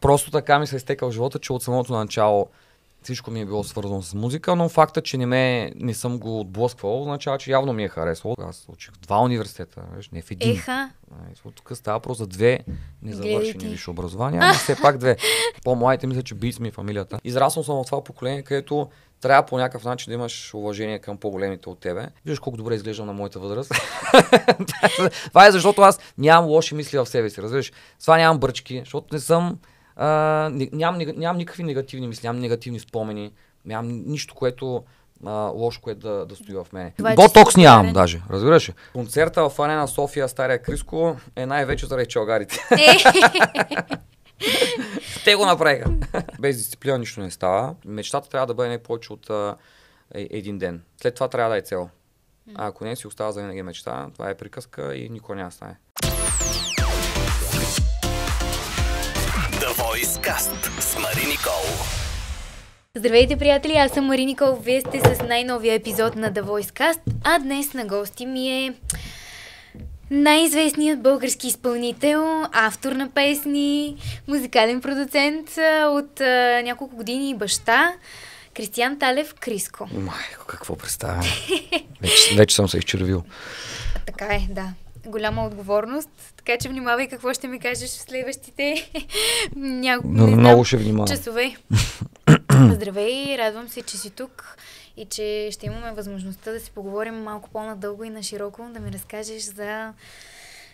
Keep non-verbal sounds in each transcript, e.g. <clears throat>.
Просто така ми се е изтекал живота, че от самото начало всичко ми е било свързано с музика, но факта, че не, ме, не съм го отблъсквал, означава, че явно ми е харесало. Аз учих два университета, виж, не в един. Еха. тук става просто за две незавършени висше образования, но ами все пак две. <laughs> По-младите мисля, че бийц ми фамилията. Израснал съм от това поколение, където трябва по някакъв начин да имаш уважение към по-големите от тебе. Виждаш колко добре изглеждам на моята възраст. <laughs> това е защото аз нямам лоши мисли в себе си, разбираш. Това нямам бръчки, защото не съм а, нямам, нямам никакви негативни мисли, нямам негативни спомени, нямам нищо, което а, лошо, е да, да стои в мене. Това е Ботокс е, нямам даже, разбираш ли? Концерта в Арена София, Стария Криско е най-вече заради чалгарите. Е. <laughs> Те го направиха. Без дисциплина нищо не става. Мечтата трябва да бъде не повече от а, е, един ден. След това трябва да е цел. А ако не си остава за винаги мечта, това е приказка и никой няма стане. подкаст с Мари Никол. Здравейте, приятели! Аз съм Мари Никол. Вие сте с най-новия епизод на The Voice Cast, а днес на гости ми е най-известният български изпълнител, автор на песни, музикален продуцент от а, няколко години и баща. Кристиян Талев Криско. Майко, какво представя? Вече, вече съм се изчервил. <laughs> Така е, да голяма отговорност, така че внимавай какво ще ми кажеш в следващите <laughs> няколко много ще внимавам. часове. <coughs> Здравей, радвам се, че си тук и че ще имаме възможността да си поговорим малко по-надълго и на широко, да ми разкажеш за,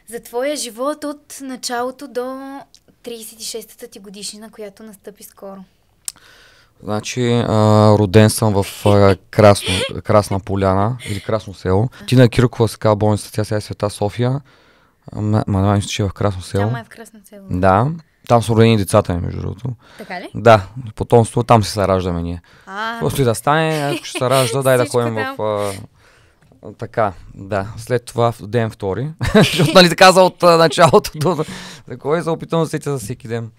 за твоя живот от началото до 36-та ти годишнина, която настъпи скоро. Значи, а, роден съм в а, Красно, Красна поляна или Красно село. Тина Киркова ска болница, тя сега е Света София. Ма, ма мисля, че е в Красно село. Там е в Красно село. Да. Там са родени децата ми, между другото. Така ли? Да, потомство, там се раждаме ние. А... Просто и да стане, ако ще се ражда, дай да ходим в... А... Така, да. След това в ден втори. <laughs> Защото нали така за от началото до... Кой се за опитано да сетя за всеки ден.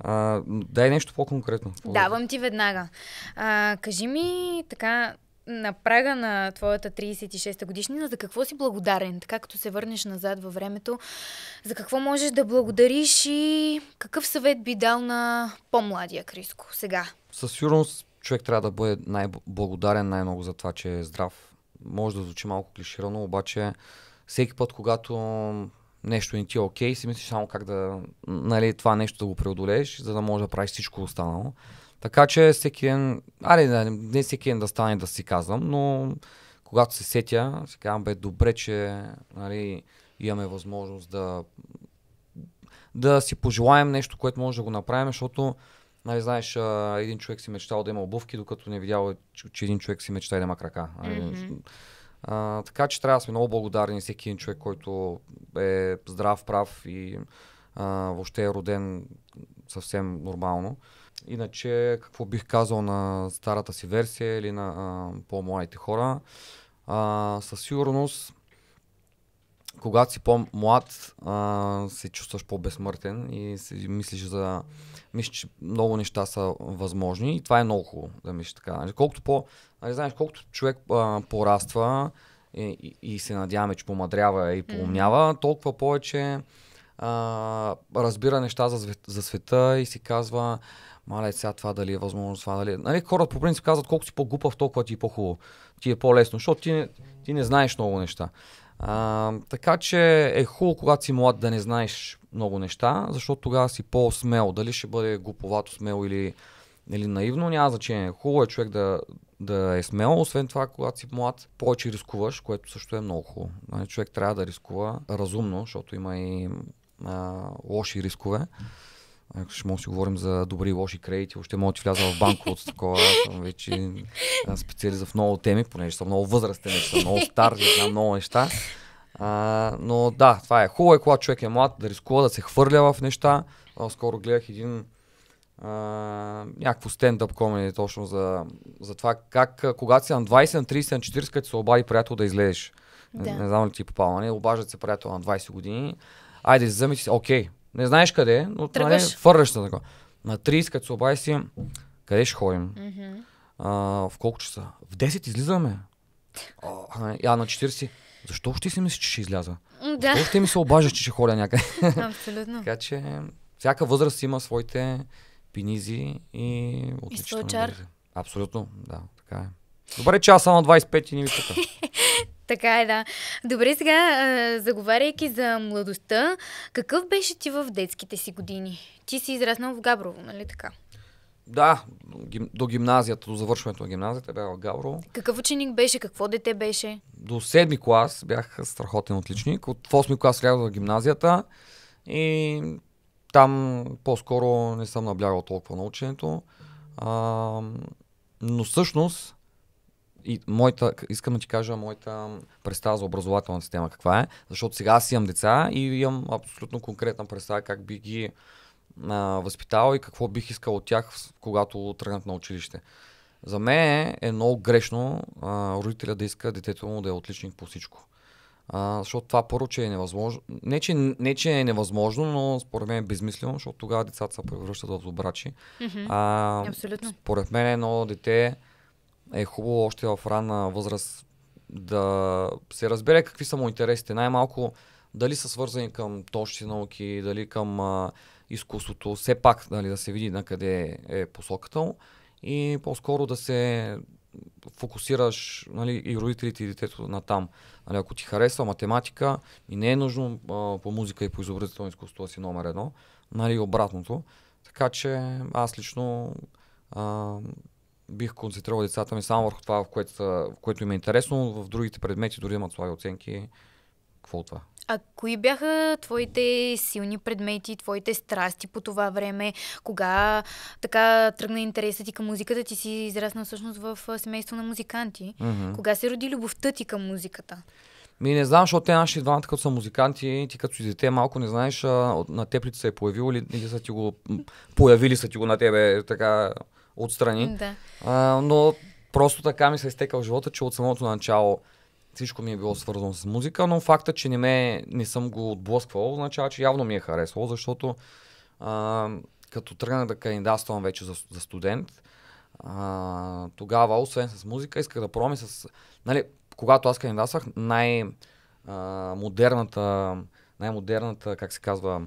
А, дай нещо по-конкретно. Е? Давам ти веднага. А, кажи ми така, на прага на твоята 36-та годишнина, за какво си благодарен? Така като се върнеш назад във времето, за какво можеш да благодариш и какъв съвет би дал на по-младия Криско сега? Със сигурност човек трябва да бъде най-благодарен най-много за това, че е здрав. Може да звучи малко клиширано, обаче всеки път, когато нещо не ти е окей, си мислиш само как да, нали, това нещо да го преодолееш, за да можеш да правиш всичко останало. Така че всеки ден, али, не, не всеки ден да стане да си казвам, но когато се сетя, си казвам, бе, добре, че нали, имаме възможност да, да си пожелаем нещо, което може да го направим, защото Нали, знаеш, един човек си мечтал да има обувки, докато не видял, че един човек си мечтал да има крака. Mm-hmm. А, така че трябва да сме много благодарни всеки един човек, който е здрав, прав и а, въобще е роден съвсем нормално. Иначе, какво бих казал на старата си версия или на а, по-младите хора, а, със сигурност когато си по-млад, а, се чувстваш по-безсмъртен и си мислиш за... Мислиш, че много неща са възможни и това е много хубаво да мислиш така. Нали, колкото по... Не нали, знаеш, колкото човек а, пораства и, и, и се надяваме, че помадрява и поумнява, толкова повече а, разбира неща за, за света и си казва мале сега това дали е възможно, това дали е. Нали, хората по принцип казват колко си по-глупав, толкова ти е по-хубаво. Ти е по-лесно, защото ти не, ти не знаеш много неща. А, така че е хубаво, когато си млад, да не знаеш много неща, защото тогава си по-смел. Дали ще бъде глуповато смел или, или наивно, няма значение. Хубаво е човек да, да е смел. Освен това, когато си млад, повече рискуваш, което също е много хубаво. Нали, човек трябва да рискува разумно, защото има и а, лоши рискове ако ще може да си говорим за добри и лоши кредити, още мога да вляза в банковото такова. Аз съм вече специалист в много теми, понеже съм много възрастен, съм много стар, знам много неща. А, но да, това е хубаво, е, когато човек е млад, да рискува, да се хвърля в неща. А, скоро гледах един а, някакво стендъп комеди точно за, за това как, когато си на 20, на 30, на 40, като се обади приятел да излезеш. Да. Не, не знам ли ти е попала, не? Нали? Обаждат се приятел на 20 години. Айде, вземи си, окей, не знаеш къде, е, но не е фърляш се така. На 30, като се обади си, къде ще ходим? Mm-hmm. А, в колко часа? В 10 излизаме. А, ами, на 40. Защо още си мислиш, че ще изляза? Да. Защо още ми се обажа, че ще ходя някъде? <laughs> Абсолютно. така че всяка възраст има своите пинизи и отличителни. И Абсолютно, да, така е. Добре, че аз съм на 25 и не ви тук. <laughs> Така е, да. Добре, сега, заговаряйки за младостта, какъв беше ти в детските си години? Ти си израснал в Габрово, нали така? Да, до гимназията, до завършването на гимназията бях в Габрово. Какъв ученик беше? Какво дете беше? До седми клас бях страхотен отличник. От 8 клас влязох в гимназията и там по-скоро не съм наблягал толкова на ученето. А, но всъщност и моята, искам да ти кажа моята представа за образователната система каква е, защото сега аз имам деца и имам абсолютно конкретна представа как би ги а, възпитал и какво бих искал от тях, когато тръгнат на училище. За мен е много грешно а, родителя да иска детето му да е отличник по всичко. А, защото това първо, че е невъзможно. Не че, не, че е невъзможно, но според мен е безмислено, защото тогава децата се превръщат в добрачи. Mm-hmm. А, Абсолютно. Според мен едно дете е хубаво още в ранна възраст да се разбере какви са му интересите. Най-малко дали са свързани към точни науки, дали към а, изкуството, все пак дали, да се види на къде е посоката му и по-скоро да се фокусираш нали, и родителите и детето на там. Нали, ако ти харесва математика и не е нужно а, по музика и по изобразително изкуство си номер едно, нали, обратното. Така че аз лично а, бих концентрирал децата ми само върху това, в което, в което им е интересно, в другите предмети дори имат слаби оценки. Какво това? А кои бяха твоите силни предмети, твоите страсти по това време? Кога така тръгна интересът ти към музиката? Ти си израснал всъщност в семейство на музиканти. Mm-hmm. Кога се роди любовта ти към музиката? Ми не знам, защото те наши двамата като са музиканти, ти като си дете малко не знаеш на теб ли се е появил или, или са ти го появили са ти го на тебе така отстрани. Да. А, но просто така ми се е изтекал живота, че от самото начало всичко ми е било свързано с музика, но факта, че не, ме, не съм го отблъсквал, означава, че явно ми е харесвало, защото а, като тръгнах да кандидатствам вече за, за студент, а, тогава, освен с музика, исках да пробвам с... Нали, когато аз кандидатствах, най-модерната, най-модерната, как се казва,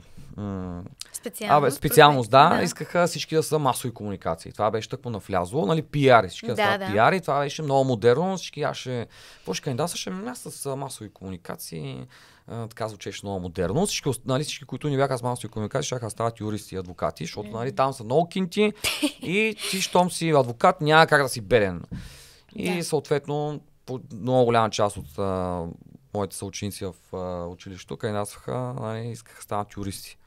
специалност. Абе, специалност, да, да. Искаха всички да са масови комуникации. Това беше тъкмо навлязло. Нали, пиари. Всички да, да стават да. пиари. Това беше много модерно. Всички аз ще... Какво ще кандидатстваше? Аз с масови комуникации. А, така звучеше много модерно. Всички, нали, всички които не бяха с масови комуникации, ще стават юристи и адвокати, защото нали, там са много кинти <laughs> и ти, щом си адвокат, няма как да си беден. И да. съответно, много голяма част от моите съученици в а, училището, кандидатстваха, нали, искаха да станат юристи.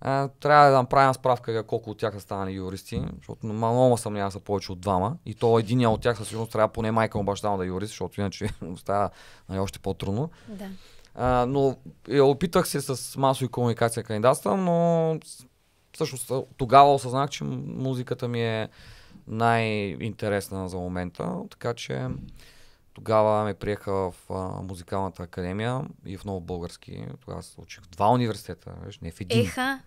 А, трябва да направим справка колко от тях са станали юристи, защото много съмнява са повече от двама. И то един от тях със сигурност трябва поне майка му баща му да е юрист, защото иначе <laughs> става нали, още по-трудно. Да. А, но я е, опитах се с масови комуникация кандидатствам, но всъщност тогава осъзнах, че музиката ми е най-интересна за момента. Така че тогава ме приеха в а, музикалната академия и в Ново Български. Тогава се учих в два университета, виж, не в един. Еха.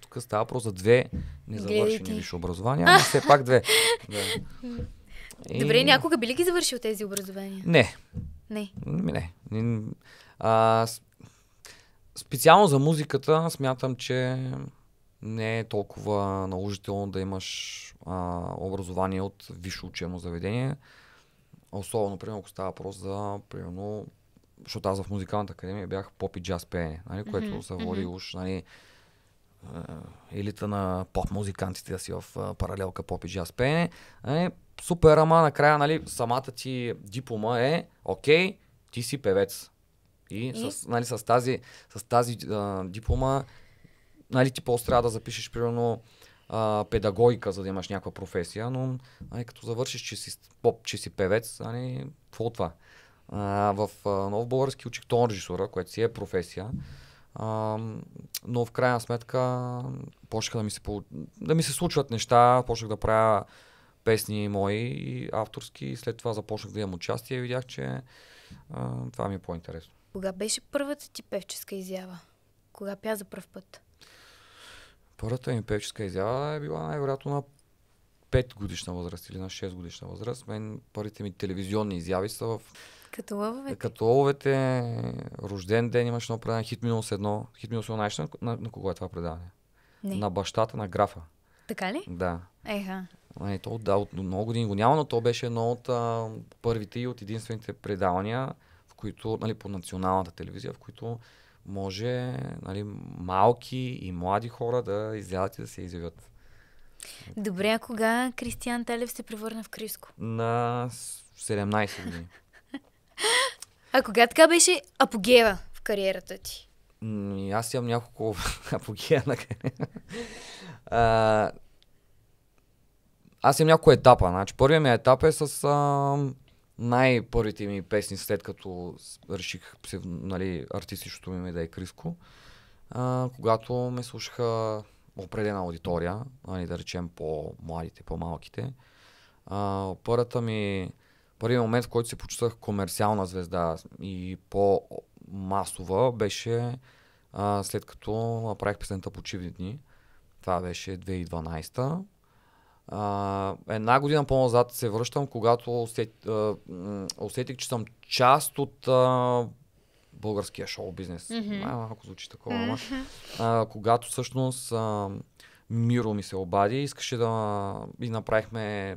тук става просто за две незавършени висше образования, но ами все пак две. <laughs> да. И... Добре, някога били ги завършил тези образования? Не. Не. Не. не. А, специално за музиката смятам, че не е толкова наложително да имаш а, образование от висше учебно заведение. Особено, примерно, ако става въпрос за, примерно, защото аз в музикалната академия бях поп и джаз пеене, нали, което mm-hmm. се води mm-hmm. уж, нали, е, елита на поп музикантите си в паралелка поп и джаз пеене. Нали, супер, ама накрая, нали, самата ти диплома е, окей, ти си певец. И, и? С, нали, с тази, с тази а, диплома, нали, ти просто трябва да запишеш, примерно, а, педагогика, за да имаш някаква професия, но а, нали, като завършиш, че си поп, че си певец, а нали, не, какво това? А, в а, Нов български учих тон режисура, което си е професия, а, но в крайна сметка почнаха да ми се, да ми се случват неща, почнах да правя песни мои и авторски и след това започнах да имам участие и видях, че а, това ми е по-интересно. Кога беше първата ти певческа изява? Кога пя за първ път? Първата ми певческа изява е била най-вероятно на 5 годишна възраст или на 6 годишна възраст. Мен първите ми телевизионни изяви са в... Като лъвовете. Като лъвовете, рожден ден имаш едно предаване, хит минус едно. Хит минус едно, на, на, на кого е това предаване? Не. На бащата на графа. Така ли? Да. Еха. Не, то, да, от много години го няма, но то беше едно от а, първите и от единствените предавания, в които, нали, по националната телевизия, в които може нали, малки и млади хора да излядат и да се изявят. Добре, а кога Кристиан Телев се превърна в Криско? На 17 години. а кога така беше апогева в кариерата ти? Ами, аз имам няколко <laughs> апогея на кариера. Аз имам няколко етапа. Значи, първият ми етап е с а, най-първите ми песни, след като реших нали, артистичното ми да е Криско, а, когато ме слушаха определена аудитория, нали, да речем по-младите, по-малките, а, първата ми, първият момент, в който се почувствах комерциална звезда и по-масова, беше а, след като направих песента по дни. Това беше 2012 та а, една година по-назад се връщам, когато усет, а, усетих, че съм част от а, българския шоу бизнес. Mm-hmm. Най-малко звучи такова. Mm-hmm. А, когато всъщност а, Миро ми се обади, искаше да и направихме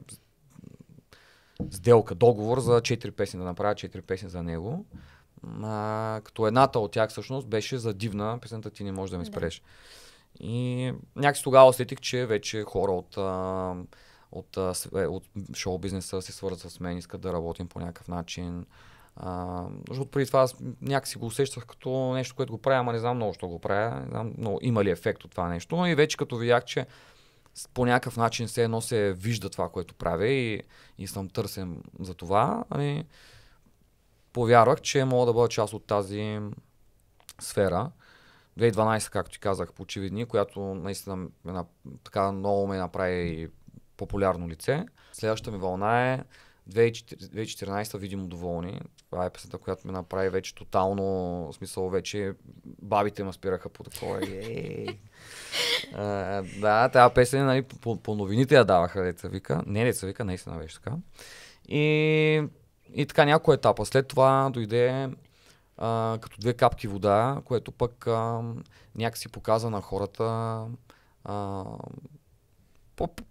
сделка, договор за 4 песни, да направя 4 песни за него. А, като едната от тях всъщност беше за дивна, песента ти не можеш да ми спреш. Да. И някакси тогава усетих, че вече хора от, от, от, е, от шоу бизнеса се свързват с мен, искат да работим по някакъв начин. А, защото преди това аз някакси го усещах като нещо, което го правя, ама не знам много, що го правя. Не знам много, има ли ефект от това нещо. Но и вече като видях, че по някакъв начин все едно се вижда това, което правя и, и съм търсен за това, ами, повярвах, че мога да бъда част от тази сфера 2012, както ти казах, по очевидни, която наистина ме, така много ме направи популярно лице. Следващата ми вълна е 2014 видимо доволни. Това е песента, която ме направи вече тотално, в смисъл вече бабите ме спираха по такова. а, да, тази песен нали, по, по, новините я даваха деца вика. Не, деца вика, наистина беше така. И, и така няколко етапа. След това дойде а, като две капки вода, което пък а, някакси показа на хората а,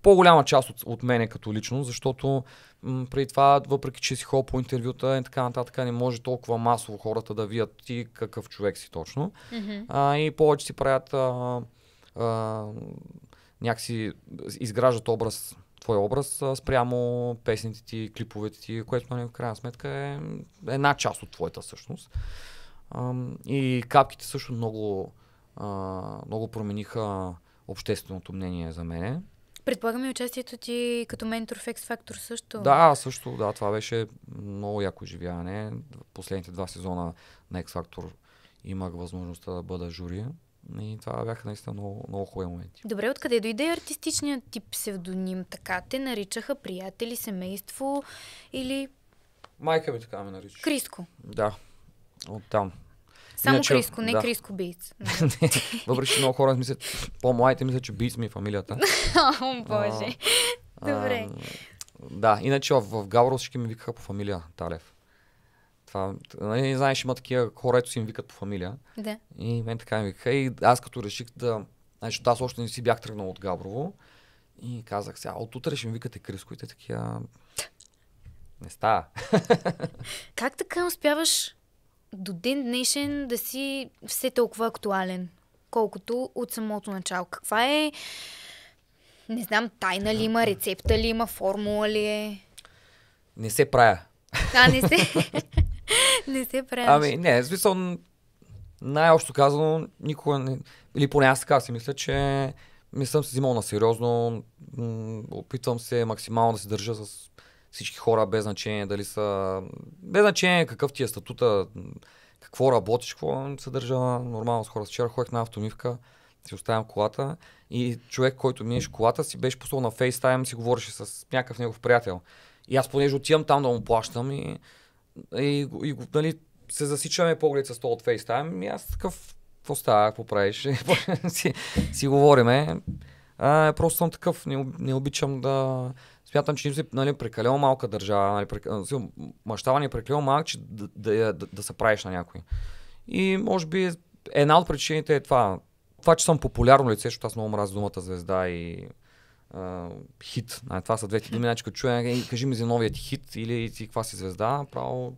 по-голяма част от, от мене като лично, защото м- преди това, въпреки че си ходил по интервюта и така нататък, не може толкова масово хората да видят ти какъв човек си точно. Mm-hmm. А, и повече си правят а, а, някакси изграждат образ твой образ спрямо песните ти, клиповете ти, което нали, в крайна сметка е една част от твоята същност. и капките също много, много промениха общественото мнение за мене. Предполагам и участието ти като ментор в X Factor също. Да, също, да, това беше много яко изживяване. Последните два сезона на X Factor имах възможността да бъда журия. И това бяха наистина много, много хубави моменти. Добре, откъде дойде артистичният тип псевдоним? Така те наричаха приятели, семейство или... Майка ми така ме нарича. Криско. Да, от там. Само Иначе, Криско, не да. Криско Бийц. <laughs> Въпреки, че много хора мислят, по-младите мислят, че Бийц ми е фамилията. <laughs> О, боже. Добре. да, иначе в, в Гавро всички ми викаха по фамилия Талев. Това, нали, не знаеш, има такива хора, които си им викат по фамилия. Да. И мен така ми викаха. И аз като реших да... Значи, аз още не си бях тръгнал от Габрово. И казах сега, от утре ще ми викате Криско и те такива... Не става. <laughs> как така успяваш до ден днешен да си все толкова актуален, колкото от самото начало? Каква е... Не знам, тайна ли има, рецепта ли има, формула ли е? Не се правя. А, не се. <laughs> Не се правиш. Ами не, смисъл, най-общо казано, никога не... Или поне аз така си мисля, че не съм се взимал на сериозно. Опитвам се максимално да се държа с всички хора, без значение дали са... Без значение какъв ти е статута, какво работиш, какво се държа нормално с хора. Вчера ходих на автомивка, си оставям колата и човек, който минеш колата си, беше послал на FaceTime, си говореше с някакъв негов приятел. И аз понеже отивам там да му плащам и е, и, и нали, се засичаме поглед с това от FaceTime и аз такъв, какво става, какво правиш? <laughs> си, си говориме. А, просто съм такъв, не, не обичам да... Смятам, че ние нали, прекалено малка държава, нали, прекал... мащава ни е прекалено малък, че да, да, да, да се правиш на някой. И може би една от причините е това. Това, че съм популярно лице, защото аз много мразя думата звезда и Uh, хит. А, това са двете думи, значи като чуя, е, кажи ми за новият хит или ти каква си звезда, право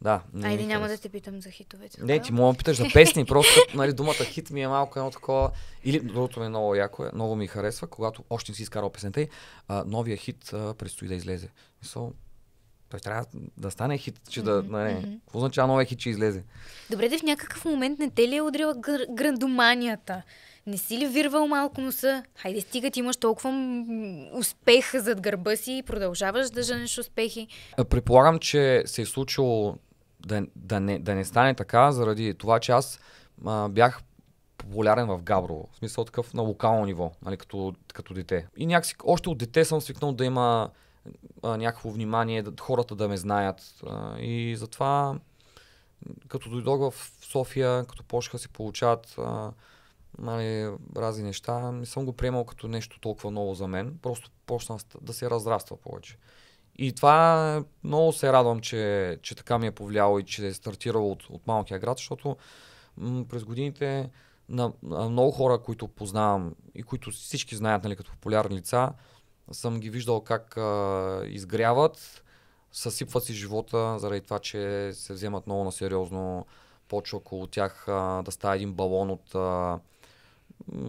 да. Не Айде, няма да те питам за хитовете. Не, ти мога да питаш за песни, <laughs> просто нали, думата хит ми е малко едно такова. Или другото ми е много яко, е, много ми харесва, когато още не си изкарал песента и новия хит а, предстои да излезе. So, той трябва да стане хит, че да. Mm-hmm. Не, не. Какво означава новия хит, че излезе? Добре, да в някакъв момент не те ли е удрила гр- грандоманията? не си ли вирвал малко носа? Хайде стига, ти имаш толкова успех зад гърба си и продължаваш да женеш успехи. Предполагам, че се е случило да, да, не, да не стане така, заради това, че аз а, бях популярен в Габрово. В смисъл такъв на локално ниво, нали, като, като дете. И някакси, още от дете съм свикнал да има а, някакво внимание, да, хората да ме знаят. А, и затова, като дойдох в София, като почнаха се получават а, нали, разни неща, не съм го приемал като нещо толкова ново за мен. Просто почна да се разраства повече. И това много се радвам, че, че така ми е повлияло и че е стартирал от, от малкия град, защото м- през годините на, на много хора, които познавам и които всички знаят нали, като популярни лица, съм ги виждал как а, изгряват, съсипват си живота заради това, че се вземат много на сериозно почва около тях а, да става един балон от а,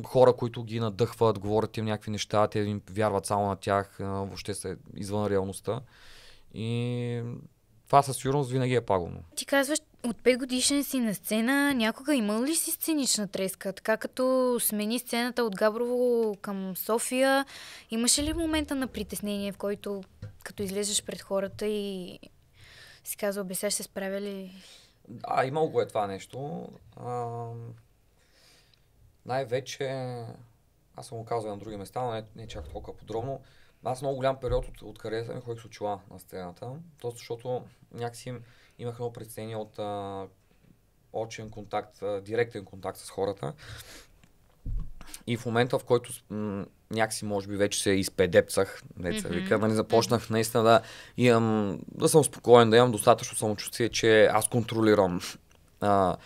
хора, които ги надъхват, говорят им някакви неща, те им вярват само на тях, въобще са извън реалността. И това със сигурност винаги е пагубно. Ти казваш, от 5 годишен си на сцена, някога имал ли си сценична треска? Така като смени сцената от Габрово към София, имаше ли момента на притеснение, в който като излезеш пред хората и си казва, бе, сега ще се справя ли? А, имало го е това нещо. А, най-вече, аз съм го казвал на други места, но не, не чак толкова подробно, аз много голям период от, от кариерата ми ходих с очила на сцената, просто защото някакси имах много притеснение от а, очен контакт, а, директен контакт с хората. И в момента, в който м- някакси, може би, вече се изпедепцах, не се вика, нали, започнах наистина да имам, да съм спокоен, да имам достатъчно самочувствие, че аз контролирам а,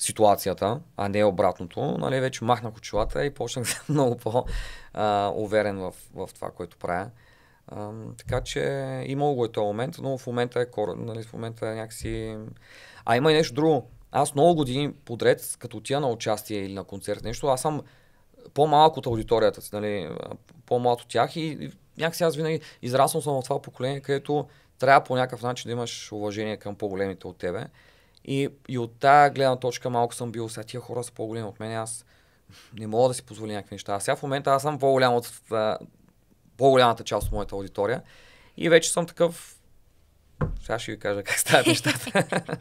ситуацията, а не обратното, нали, вече махнах очилата и почнах <laughs> да съм много по-уверен в, в това, което правя. А, така че имало го е този момент, но в момента е кор... нали, в момента е някакси... А има и нещо друго. Аз много години подред, като отида на участие или на концерт, нещо, аз съм по-малко от аудиторията си, нали, по-малко от тях и, и някакси аз винаги израснал съм в това поколение, където трябва по някакъв начин да имаш уважение към по-големите от тебе. И, и от тази гледна точка малко съм бил, сега тия хора са по-големи от мен, аз не мога да си позволя някакви неща. А сега в момента аз съм по-голям от по-голямата част от моята аудитория и вече съм такъв... Сега ще ви кажа как стават нещата. <laughs>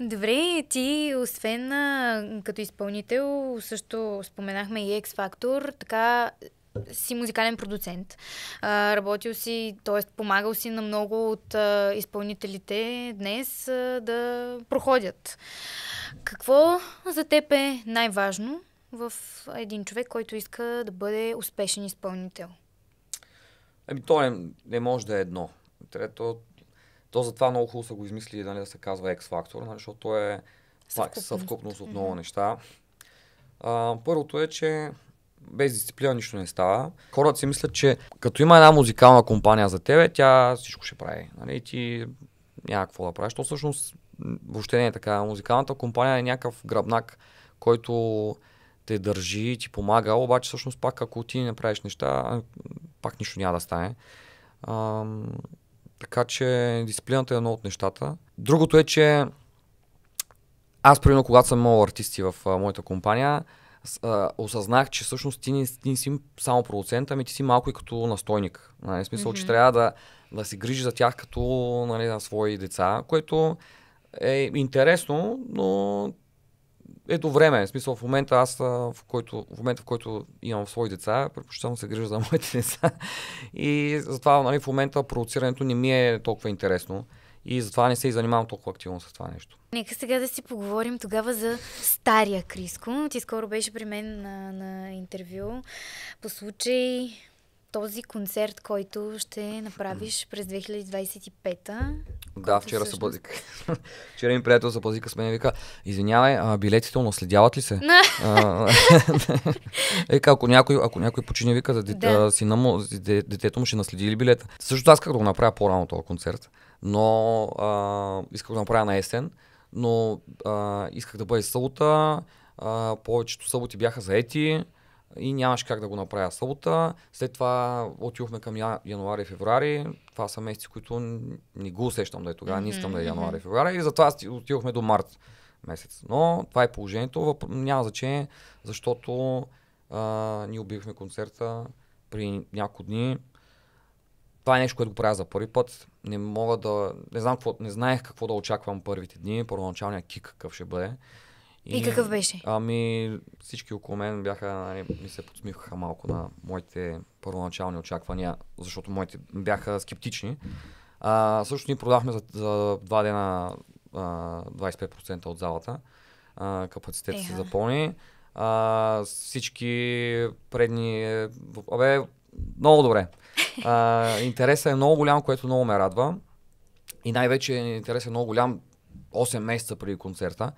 Добре, ти освен като изпълнител, също споменахме и X Factor, така си музикален продуцент. А, работил си, т.е. помагал си на много от а, изпълнителите днес а, да проходят. Какво за теб е най-важно в един човек, който иска да бъде успешен изпълнител? Еми, то не, не може да е едно. Трето, то затова много хубаво са го измислили не нали, да се казва X-фактор, нали, защото е, е съвкупност, съвкупност от много неща. А, първото е, че без дисциплина нищо не става. Хората си мислят, че като има една музикална компания за тебе, тя всичко ще прави. Нали? И ти няма какво да правиш. То всъщност въобще не е така. Музикалната компания е някакъв гръбнак, който те държи, ти помага, обаче всъщност пак ако ти не правиш неща, пак нищо няма да стане. А, така че дисциплината е едно от нещата. Другото е, че аз, примерно, когато съм имал артисти в а, моята компания, а, осъзнах, че всъщност ти не, ти не си само продуцент, ами ти си малко и като настойник. Нали? В смисъл, mm-hmm. че трябва да, да се грижи за тях като нали, на свои деца, което е интересно, но ето време. В смисъл, в момента аз, в, който, в момента в който имам свои деца, предпочитавам се грижа за <laughs> моите деца. И затова нали, в момента продуцирането не ми е толкова интересно. И затова не се и занимавам толкова активно с това нещо. Нека сега да си поговорим тогава за стария Криско. Ти скоро беше при мен на, на интервю по случай този концерт, който ще направиш през 2025-та. Да, вчера се позика. <laughs> вчера ми приятел позика с мен и вика, извинявай, билетите, билетите наследяват ли се? <laughs> Ека, <laughs> ако някой, ако някой почине, вика, за дете, да. сина му, детето му ще наследи ли билета? Също аз как да го направя по-рано този концерт, но а, исках да го направя на есен, но а, исках да бъде събота, а, повечето съботи бяха заети, и нямаше как да го направя събота. След това отидохме към я, януари и февруари. Това са месеци, които не го усещам да е тогава, mm-hmm. не искам да е януари и февруари. И затова отивахме до март месец. Но това е положението. Въп... Няма значение, защото а, ние убихме концерта при няколко дни. Това е нещо, което го правя за първи път. Не мога да. Не, знам какво... не знаех какво да очаквам първите дни, първоначалния кик какъв ще бъде. И, и какъв беше? Ами всички около мен бяха, нали, ми се подсмихваха малко на моите първоначални очаквания, защото моите бяха скептични. А, също ние продахме за, за два дена а, 25% от залата. А, капацитет се запълни. А, всички предни... Абе, много добре. А, интересът е много голям, което много ме радва. И най-вече интересът е много голям 8 месеца преди концерта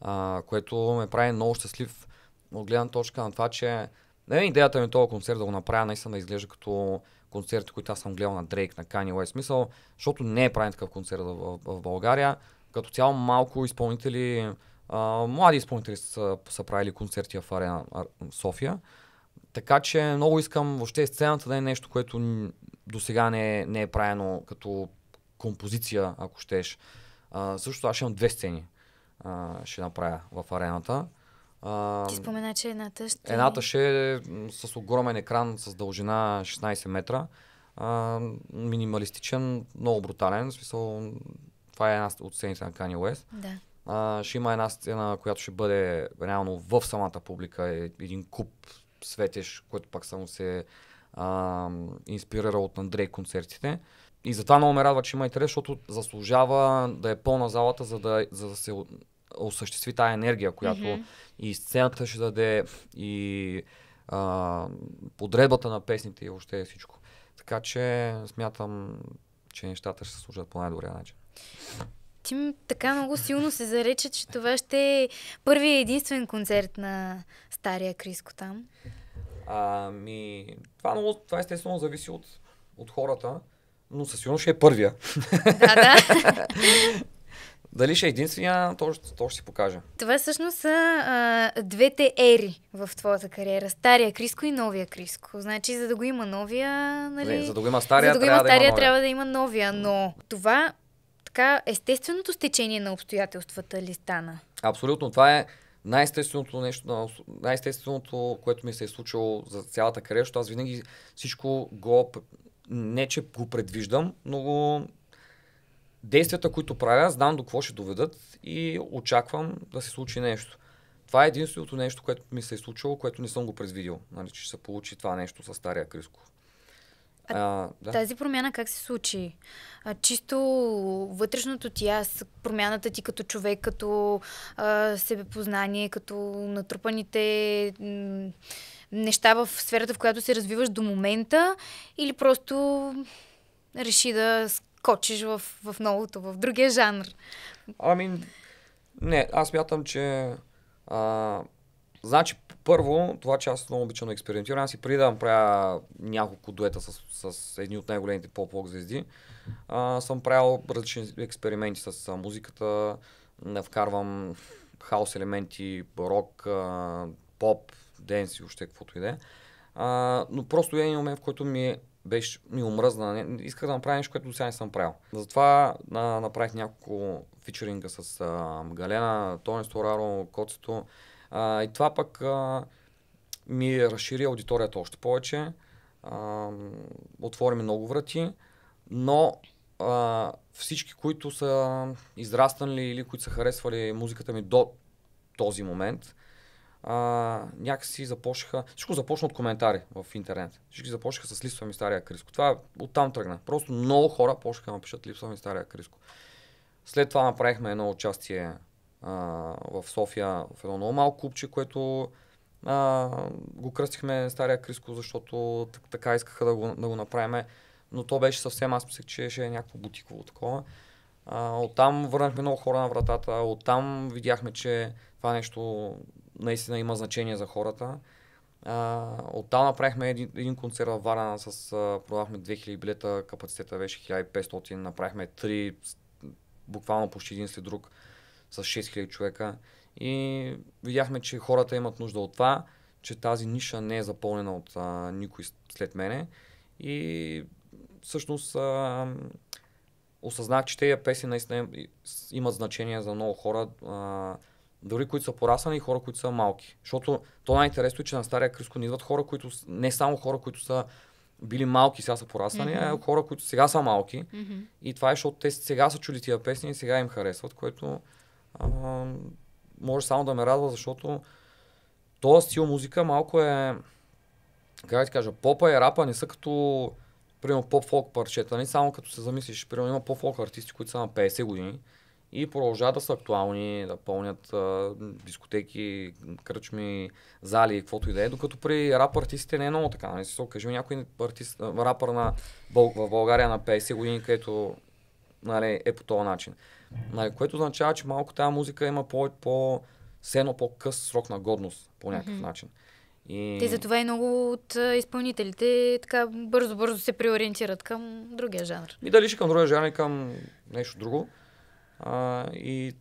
а, което ме прави много щастлив от гледна точка на това, че не е идеята ми е този концерт да го направя, наистина да изглежда като концерти, които аз съм гледал на Дрейк, на Кани West, смисъл, защото не е правен такъв концерт в, в, в България. Като цяло малко изпълнители, а, млади изпълнители са, са правили концерти в арена а, София. Така че много искам въобще сцената да е нещо, което до сега не, е, не е правено като композиция, ако щеш. А, също аз имам две сцени а, ще направя в арената. А, Ти спомена, че едната ще... Едната ще е с огромен екран с дължина 16 метра. А, минималистичен, много брутален. В смисъл, това е една от сцените на Kanye West. Да. А, ще има една сцена, която ще бъде реално в самата публика. Е един куп светеж, който пак само се а, инспирира от Андрей концертите. И затова много ме радва, че има интерес, защото заслужава да е пълна залата, за да, за да се осъществи тази енергия, която mm-hmm. и сцената ще даде, и а, подредбата на песните и още всичко. Така че смятам, че нещата ще се служат по най-добрия начин. Ти така много силно се зарече, че това ще е първият единствен концерт на стария Криско там. Ами, това, много, това естествено зависи от, от хората, но със сигурност ще е първия. Да, да. <laughs> Дали ще е единствения, то, то ще си покажа. Това всъщност са а, двете ери в твоята кариера. Стария Криско и новия Криско. Значи, за да го има новия, нали? Не, нали, за да го има стария, за да го има трябва, стария да има новия. трябва да има новия. Но това така естественото стечение на обстоятелствата ли стана? Абсолютно. Това е най-естественото нещо, най-естественото, което ми се е случило за цялата кариера, защото аз винаги всичко го не че го предвиждам, но го действията, които правя, знам до какво ще доведат и очаквам да се случи нещо. Това е единственото нещо, което ми се е случило, което не съм го предвидил, нали, че ще се получи това нещо с Стария Крисков. А, да. Тази промяна как се случи? А, чисто вътрешното ти аз, промяната ти като човек, като а, себепознание, като натрупаните м- неща в сферата, в която се развиваш до момента, или просто реши да кочиш в, в новото, в другия жанр. Ами, не, аз мятам, че а, значи първо, това, че аз много обичам да експериментирам, аз и преди да правя няколко дуета с, с едни от най-големите поп-лок звезди, а, съм правил различни експерименти с а, музиката, Не вкарвам хаос елементи, рок, а, поп, денс и още каквото и да е. Но просто е един момент, в който ми е беше ми омръзна. Исках да направя нещо, което до сега не съм правил. Затова а, направих няколко фичеринга с а, Галена, Тони Стораро, Коцето. А, и това пък а, ми разшири аудиторията още повече. А, отвори ми много врати, но а, всички, които са израснали или които са харесвали музиката ми до този момент, а, някакси започнаха, всичко започна от коментари в интернет. Всички започнаха с липсва ми стария Криско. Това оттам тръгна. Просто много хора почнаха да ме пишат липсва ми стария Криско. След това направихме едно участие а, в София в едно много малко купче, което а, го кръстихме Стария Криско, защото така искаха да го, да го направим. Но то беше съвсем, аз мислех, че ще е някакво бутиково такова. А, оттам върнахме много хора на вратата, оттам видяхме, че това нещо наистина има значение за хората. А, оттам направихме един, един концерт във Варна, с, а, продавахме 2000 билета, капацитета беше 1500, направихме три, буквално почти един след друг, с 6000 човека. И видяхме, че хората имат нужда от това, че тази ниша не е запълнена от а, никой след мене. И всъщност а, осъзнах, че тези песни наистина имат значение за много хора. А, дори които са порасани и хора, които са малки. Защото то най-интересно е, че на Стария Криско не идват хора, които не само хора, които са били малки, сега са порасани, mm-hmm. а хора, които сега са малки. Mm-hmm. И това е, защото те сега са чули тия песни и сега им харесват, което а, може само да ме радва, защото този стил музика малко е, как ти кажа, попа и рапа не са като, примерно, поп-фолк парчета, не нали? само като се замислиш, примерно има поп-фолк артисти, които са на 50 години, mm и продължават да са актуални, да пълнят а, дискотеки, кръчми, зали, и каквото и да е, докато при рап артистите не е много така. си Се окажи някой артист, рапър на, Бълг, в България на 50 години, където нали, е по този начин. Нали, което означава, че малко тази музика има по, по сено по-къс срок на годност по някакъв mm-hmm. начин. И... Те затова и много от изпълнителите така бързо-бързо се приориентират към другия жанр. И дали ще към другия жанр, към нещо друго. А, и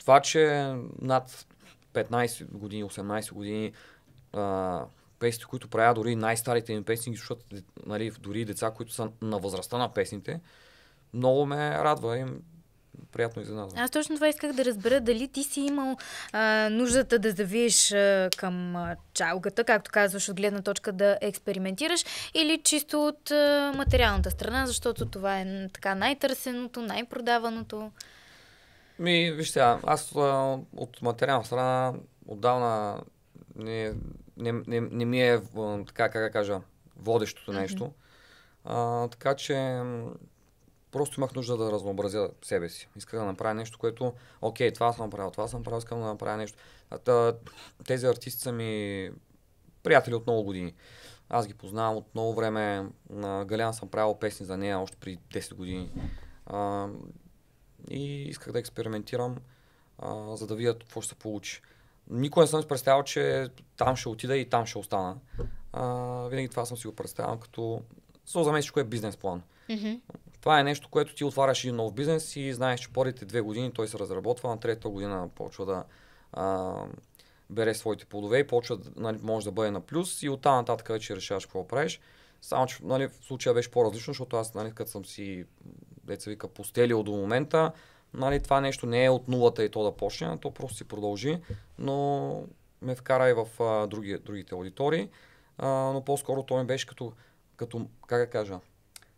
това, че над 15 години, 18 години а, песните, които правя, дори най-старите им песни защото нали, дори деца, които са на възрастта на песните, много ме радва и приятно изненадвам. Аз точно това исках да разбера, дали ти си имал а, нуждата да завиеш а, към а, чалгата, както казваш, от гледна точка да експериментираш, или чисто от а, материалната страна, защото това е така най-търсеното, най-продаваното. Ми, вижте, аз от материална страна отдавна не, не, не, не ми е, така как да кажа, водещото нещо. Mm-hmm. А, така че просто имах нужда да разнообразя себе си. Исках да направя нещо, което, окей, това съм направил, това съм правил, искам да направя нещо. А, тези артисти са ми приятели от много години. Аз ги познавам от много време. На Галян съм правил песни за нея още при 10 години. А, и исках да експериментирам, а, за да видя какво ще се получи. Никой не съм си представял, че там ще отида и там ще остана. А, винаги това съм си го представял като... Съм за мен всичко е бизнес план. Mm-hmm. Това е нещо, което ти отваряш един нов бизнес и знаеш, че първите две години той се разработва, на третата година почва да а, бере своите плодове и почва, нали, може да бъде на плюс и оттам нататък вече решаваш какво правиш. Само, че нали, в случая беше по-различно, защото аз, нали, като съм си деца вика, постелил до момента, нали, това нещо не е от нулата и то да почне, то просто си продължи, но ме вкара и в а, други, другите аудитории. А, но по-скоро то ми беше като, като как да кажа,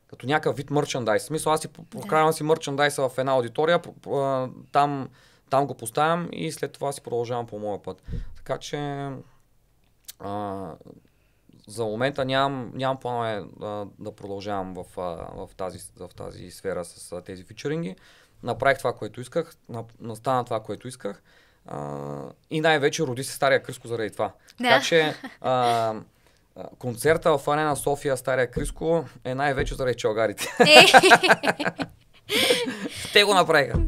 като някакъв вид мърчандайз. Смисъл, аз си прокарвам да. си мърчандайса в една аудитория, там, там го поставям и след това си продължавам по моя път. Така че а, за момента нямам, нямам планове а, да продължавам в, а, в, тази, в тази сфера с а, тези фичеринги. Направих това, което исках, на, това, което исках. А, и най-вече роди се Стария Криско заради това. Да. Така че <laughs> а, концерта в Арена София Стария Криско е най-вече заради чалгарите. Е. <laughs> <laughs> Те го направиха.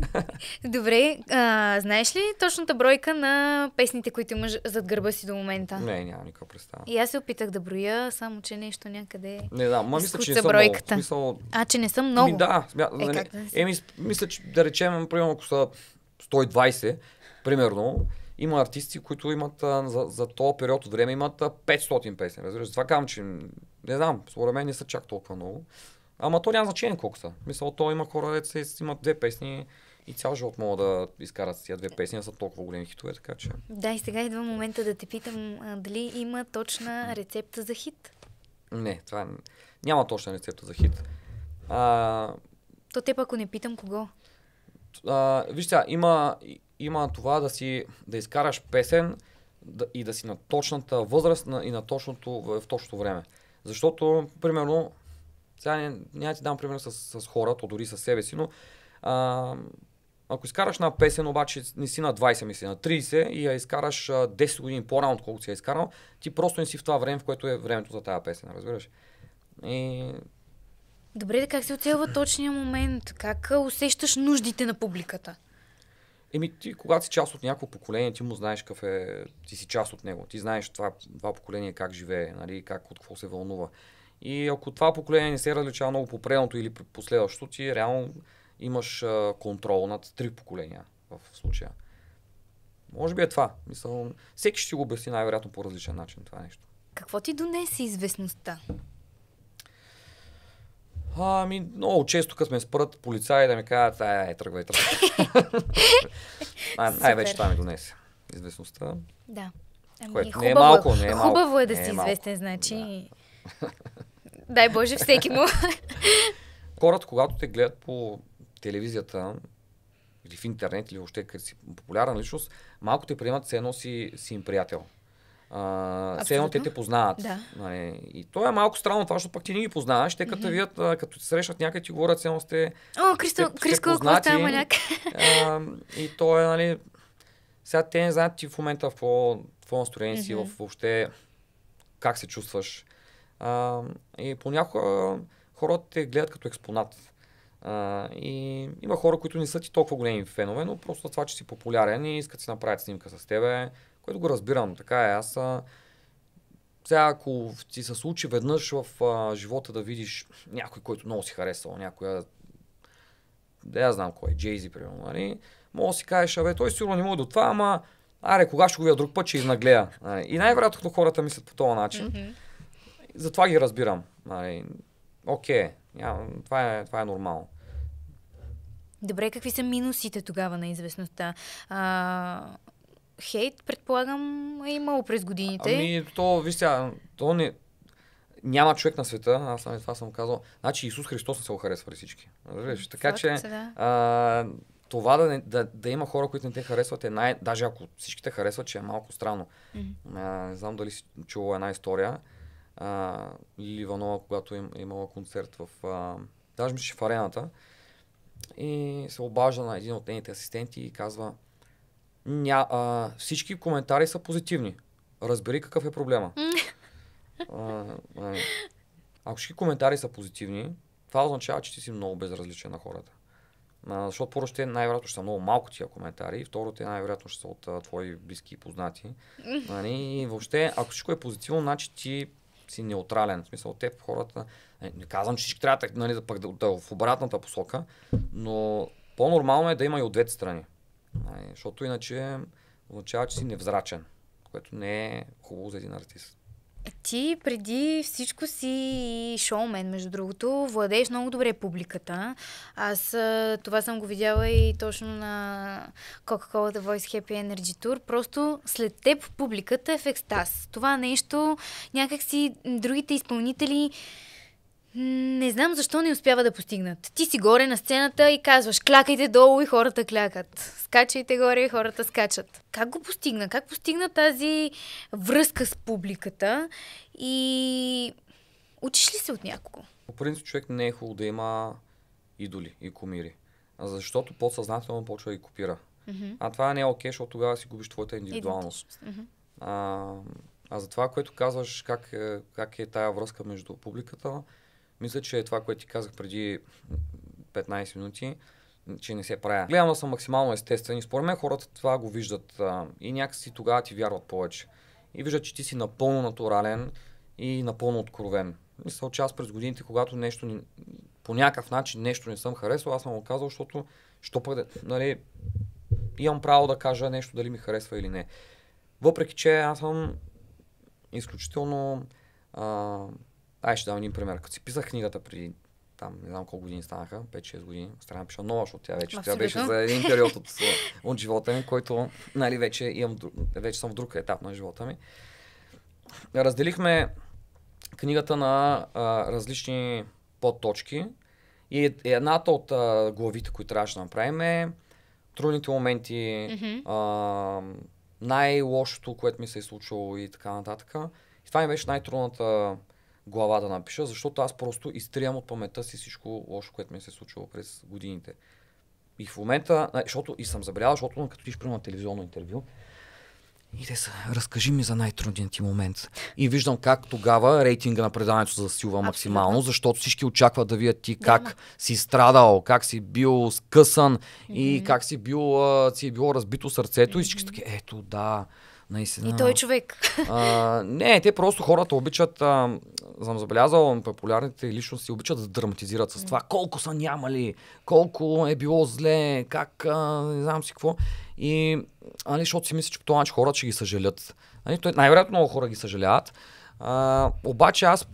Добре, а, знаеш ли точната бройка на песните, които имаш зад гърба си до момента? Не, няма никаква представа. И аз се опитах да броя, само че нещо някъде. Не да, ма мисля, че не съм много. Смисъл... А, че не съм много. Ми, да, смя... е, нали, не... Е, Еми, мисля, че да речем, примерно, ако са 120, примерно, има артисти, които имат а, за, за този период от време имат а, 500 песни. Разбираш, това казвам, че не знам, според мен не са чак толкова много. Ама то няма значение колко са. Мисъл, то има хора, деца имат две песни и цял живот могат да изкарат с тия две песни, а са толкова големи хитове, така че. Да, и сега идва момента да те питам а, дали има точна рецепта за хит. Не, това няма точна рецепта за хит. А... То те пък, ако не питам кого? А, вижте, има, има това да си, да изкараш песен да, и да си на точната възраст на, и на точното, в, в точното време. Защото, примерно, сега няма ти дам пример с, с хората, дори с себе си, но а, ако изкараш на песен, обаче не си на 20, мисли, на 30 и я изкараш 10 години по-рано, отколкото си я е изкарал, ти просто не си в това време, в което е времето за тази песен, разбираш? И... Добре, да как се оцелва точния момент? Как усещаш нуждите на публиката? Еми, ти, когато си част от някакво поколение, ти му знаеш какъв е, ти си част от него. Ти знаеш това, това поколение как живее, нали, как, от какво се вълнува. И ако това поколение не се различава много по предното или последващото, ти реално имаш а, контрол над три поколения в случая. Може би е това. Мисъл, всеки ще го обясни най-вероятно по различен начин това нещо. Какво ти донесе известността? Ами, много често, като ме спрат полицаи да ми кажат, ай, «Е, ай, е, тръгвай, тръгвай. <laughs> Най-вече това ми донесе. Известността. Да. Ами, което е хубаво, не е малко, не е малко. Хубаво е да си е известен, значи. Да. Дай Боже, всеки му. <laughs> Хората, когато те гледат по телевизията или в интернет, или въобще като си популярна личност, малко те приемат, все едно си, си им приятел. Uh, все едно те те познават. Да. Нали. И то е малко странно това, защото пък ти не ги познаваш. Те като mm-hmm. като се срещат някъде, ти говорят, все едно сте. О, Кристо, Криско, какво става Uh, <laughs> и то е, нали. Сега те не знаят ти в момента в какво настроение mm-hmm. си, в въобще как се чувстваш. А, и понякога хората те гледат като експонат. А, и има хора, които не са ти толкова големи фенове, но просто това, че си популярен и искат да си направят снимка с тебе, което го разбирам. Така е, аз сега, ако ти се случи веднъж в а, живота да видиш някой, който много си харесал, някоя, да я знам кой е, Джейзи, примерно, нали? Мога да си кажеш, абе, той сигурно не може до това, ама, аре, кога ще го видя друг път, че изнаглея. Нали». И най-вероятно хората мислят по този начин. Mm-hmm. Затова ги разбирам. Нали, окей, okay, това, е, това е нормално. Добре, какви са минусите тогава на известността? А, хейт, предполагам, е имало през годините. Ами, то, вижте, то не, няма човек на света, аз сами нали това съм казал. Значи Исус Христос не се харесва всички. Разбираш? Така че да. а, това да, не, да, да има хора, които не те харесват е най... Даже ако всички те харесват, че е малко странно. Mm-hmm. А, не знам дали си чувал една история. Лили Иванова, когато им, имала концерт в... А, даже мисля, в арената. И се обажда на един от нейните асистенти и казва Ня, а, всички коментари са позитивни. Разбери какъв е проблема. а, а, нали. ако всички коментари са позитивни, това означава, че ти си много безразличен на хората. А, защото първо ще най-вероятно ще са много малко тия коментари, и второ те най-вероятно ще са от а, твои близки и познати. а, нали, И въобще, ако всичко е позитивно, значи ти си неутрален. В смисъл, те хората, нали, не казвам, че всички трябва нали, да, да, да, е в обратната посока, но по-нормално е да има и от двете страни. Нали, защото иначе означава, че си невзрачен, което не е хубаво за един артист. Ти преди всичко си шоумен, между другото. Владееш много добре публиката. Аз това съм го видяла и точно на Coca-Cola The Voice Happy Energy Tour. Просто след теб публиката е в екстаз. Това нещо някакси другите изпълнители не знам защо не успява да постигнат. Ти си горе на сцената и казваш клякайте долу и хората клякат. Скачайте горе и хората скачат. Как го постигна? Как постигна тази връзка с публиката и учиш ли се от някого? По принцип човек не е хубаво да има идоли и кумири, защото подсъзнателно почва да ги копира. Mm-hmm. А това не е окей, okay, защото тогава си губиш твоята индивидуалност. Mm-hmm. А, а за това, което казваш, как, е, как е тая връзка между публиката, мисля, че това, което ти казах преди 15 минути, че не се правя. Гледам да съм максимално естествен и според мен хората това го виждат а, и някакси тогава ти вярват повече. И виждат, че ти си напълно натурален и напълно откровен. Мисля, че аз през годините, когато нещо ни, по някакъв начин нещо не съм харесал, аз съм го казал, защото що пък, нали, имам право да кажа нещо дали ми харесва или не. Въпреки, че аз съм изключително а, Ай, ще дам един пример. Като си писах книгата преди там, не знам колко години станаха, 5-6 години, страна пиша нова, защото тя вече, тя беше за един период от, <laughs> от живота ми, който, нали, вече, имам, вече съм в друг етап на живота ми. Разделихме книгата на а, различни подточки и е, е едната от а, главите, които трябваше да направим е трудните моменти, mm-hmm. а, най-лошото, което ми се е случило и така нататък. И това ми беше най-трудната глава да напиша, защото аз просто изтриям от паметта си всичко лошо, което ми се е случило през годините. И в момента, защото и съм забелязал, защото като тиш на телевизионно интервю, и те са, разкажи ми за най-трудният ти момент. И виждам как тогава рейтинга на предаването се засилва максимално, защото всички очакват да видят ти как да. си страдал, как си бил скъсан mm-hmm. и как си, бил, си е било разбито сърцето. Mm-hmm. И всички са таки, ето да, Наистина. И той е човек. <laughs> А, не, те просто хората обичат, а, съм забелязал, популярните личности обичат да драматизират с това колко са нямали, колко е било зле, как, а, не знам си какво. И, а, нали, защото си мисля, че по това начин хората ще ги съжалят. Нали, най-вероятно много хора ги съжаляват. А, обаче аз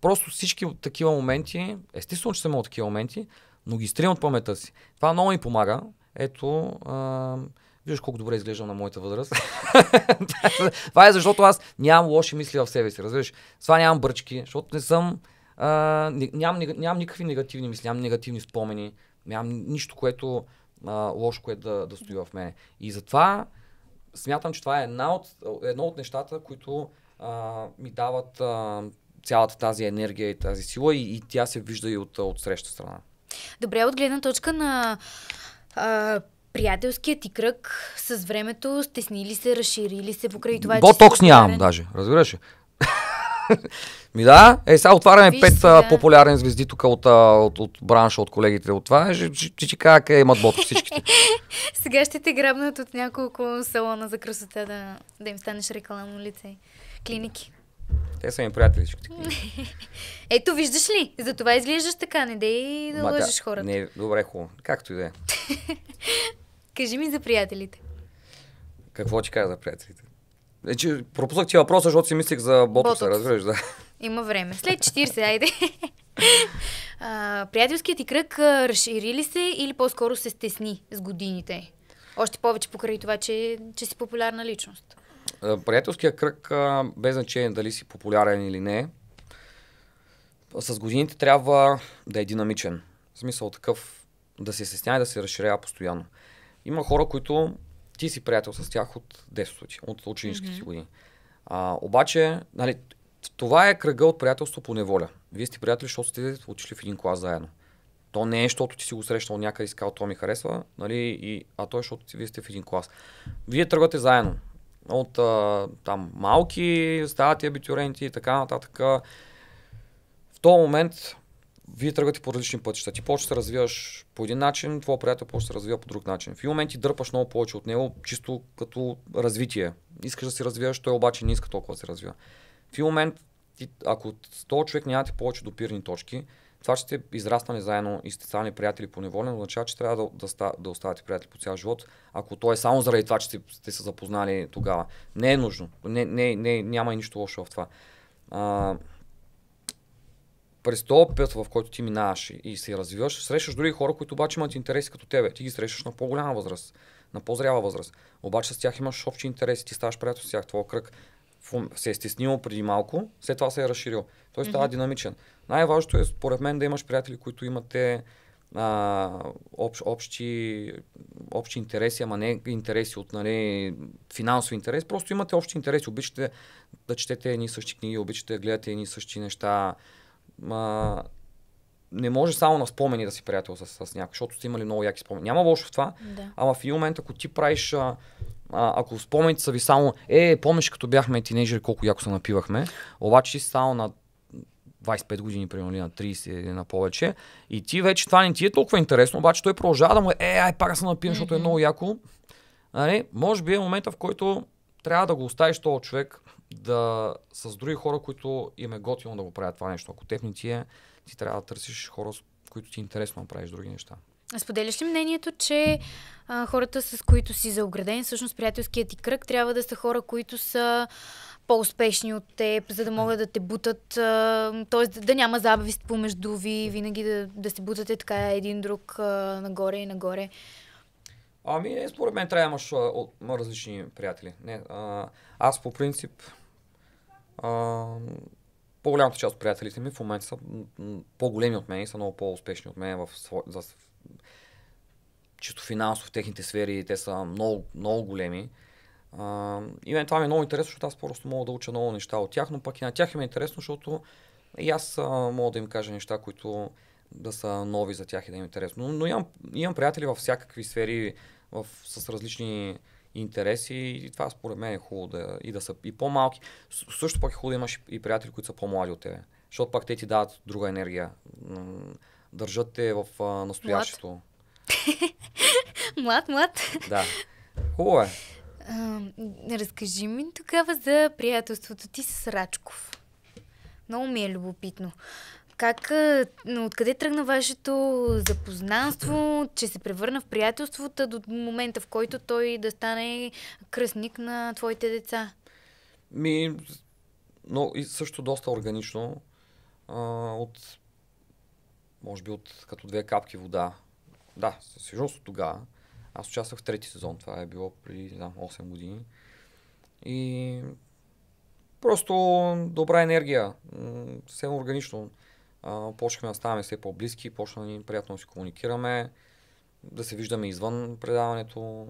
просто всички от такива моменти, естествено, че съм имал такива моменти, но ги стрим от паметта си. Това много ми помага. Ето, а, Виж колко добре изглеждам на моята възраст. <laughs> това е защото аз нямам лоши мисли в себе си, разбираш. Това нямам бръчки, защото не съм... А, нямам, нямам никакви негативни мисли, нямам негативни спомени, нямам нищо, което а, лошо, е да, да стои в мене. И затова смятам, че това е една от, едно от нещата, които а, ми дават а, цялата тази енергия и тази сила и, и тя се вижда и от, от среща страна. Добре, от гледна точка на а, приятелският ти кръг с времето стеснили се, разширили се покрай това, Ботокс че нямам даже, разбираш ли? <laughs> Ми да, е сега отваряме пет сега... популярни звезди тук от, от, от бранша, от колегите от това. Ще ти кажа къде имат бот всичките. <laughs> сега ще те грабнат от няколко салона за красота да, да им станеш рекламно лице. Клиники. Те са ми приятели всичките. <laughs> Ето, виждаш ли? Затова изглеждаш така. Не дей да лъжиш хората. Не, добре, хубаво. Както и да е. Кажи ми за приятелите. Какво ти каза за приятелите? Е, че пропуснах ти въпроса, защото си мислих за ботокса, Ботокс. разбираш, да. Има време. След 40, айде. <laughs> а, приятелският ти кръг разшири ли се или по-скоро се стесни с годините? Още повече покрай това, че, че си популярна личност. приятелският кръг, без значение дали си популярен или не, с годините трябва да е динамичен. В смисъл такъв да се стесня и да се разширява постоянно. Има хора, които ти си приятел с тях от детството ти, от ученическите mm-hmm. години. А, обаче, нали, това е кръга от приятелство по неволя. Вие сте приятели, защото сте отишли в един клас заедно. То не е, защото ти си го срещнал някъде и си то ми харесва, нали, и, а то е, защото вие сте в един клас. Вие тръгвате заедно. От а, там малки, ставате абитуренти и така нататък. В този момент вие тръгвате по различни пътища. Ти повече се развиваш по един начин, твой приятел повече се развива по друг начин. В един момент ти дърпаш много повече от него, чисто като развитие. Искаш да се развиваш, той обаче не иска толкова да се развива. В един момент, ти, ако с този човек нямате повече допирни точки, това, че сте израснали заедно и сте станали приятели по неволен, означава, че трябва да, да, ста, да оставате приятели по цял живот, ако то е само заради това, че сте, сте се запознали тогава. Не е нужно. Не, не, не, няма и нищо лошо в това. А, през този път, в който ти минаваш и се развиваш, срещаш други хора, които обаче имат интереси като тебе. Ти ги срещаш на по-голяма възраст, на по-зряла възраст. Обаче с тях имаш общи интереси, ти ставаш приятел с тях, твоя кръг се е стеснил преди малко, след това се е разширил. Той става mm-hmm. динамичен. Най-важното е, според мен, да имаш приятели, които имате а, общ, общи, общи интереси, ама не интереси от нали, финансови интерес, просто имате общи интереси, обичате да четете едни и същи книги, обичате да гледате едни и същи неща, а, не може само на спомени да си приятел с, с някой, защото сте имали много яки спомени. Няма лошо в това, да. ама в един момент, ако ти правиш, а, а, ако спомените са ви само, е, помниш като бяхме тинейджери колко яко се напивахме, обаче си само на 25 години, примерно, на 30 или на повече. И ти вече това не ти е толкова интересно, обаче той продължава да му е, е ай, пак се напивам, защото е много яко. Нали? Може би е момента, в който трябва да го оставиш този човек да с други хора, които им е готино да го правят това нещо. Ако техни ти е, ти трябва да търсиш хора, с които ти е интересно да правиш други неща. Споделяш ли мнението, че а, хората, с които си заограден, всъщност приятелският ти кръг, трябва да са хора, които са по-успешни от теб, за да могат да те бутат, т.е. да няма забавист помежду ви, винаги да, да се бутате така един друг а, нагоре и нагоре? Ами, според мен трябва да имаш а, различни приятели. Не, а, аз по принцип по-голямата част от приятелите ми в момента са по-големи от мен и са много по-успешни от мен в сво... за... чисто финансово в техните сфери. Те са много, много големи. А, и мен това ми е много интересно, защото аз просто мога да уча много неща от тях, но пък и на тях им е интересно, защото и аз а, мога да им кажа неща, които да са нови за тях и да им е интересно. Но, но имам, имам приятели във всякакви сфери, в, с различни интереси и това според мен е хубаво да, и да са и по-малки. Също пък е хубаво да имаш и приятели, които са по-млади от тебе, защото пак те ти дават друга енергия. Държат те в а, настоящето. Млад. <laughs> млад, млад. Да. Хубаво е. А, разкажи ми тогава за приятелството ти с Рачков. Много ми е любопитно. Как, откъде тръгна вашето запознанство, че се превърна в приятелството до момента, в който той да стане кръстник на твоите деца? Ми, но и също доста органично. А, от, може би от като две капки вода. Да, със сигурност от тогава. Аз участвах в трети сезон, това е било преди, не знам, 8 години. И просто добра енергия, съвсем органично почнахме да ставаме все по-близки, почна да ни е приятно да си комуникираме, да се виждаме извън предаването,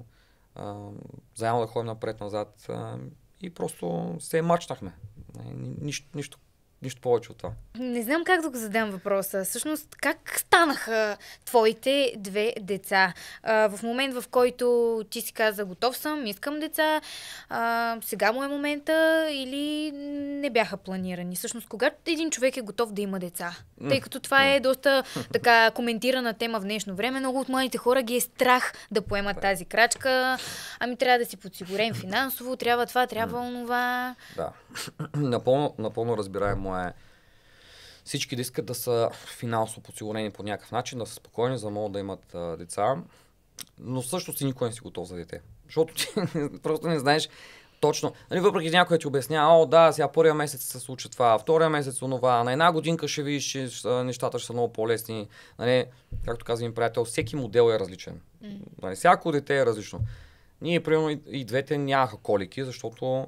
а, заедно да ходим напред-назад а, и просто се мачнахме. Нищо, нищо Нищо повече от това. Не знам как да го задам въпроса. Всъщност, как станаха твоите две деца? А, в момент, в който ти си каза, готов съм, искам деца, а, сега му е момента или не бяха планирани? Всъщност, когато един човек е готов да има деца? Тъй като това е доста така коментирана тема в днешно време, много от младите хора ги е страх да поемат тази крачка. Ами трябва да си подсигурен финансово, трябва това, трябва онова. Да. <clears throat> Напълно, напълно разбираемо му е всички да искат да са финансово подсигурени по някакъв начин, да са спокойни, за да могат да имат а, деца. Но също си никой не си готов за дете. Защото ти <laughs> просто не знаеш точно. Нали, въпреки някой ти обяснява, о, да, сега първия месец се случва това, втория месец онова, на една годинка ще видиш, че нещата ще са много по-лесни. Нали, както казва един приятел, всеки модел е различен. Нали, всяко дете е различно. Ние, примерно, и двете нямаха колики, защото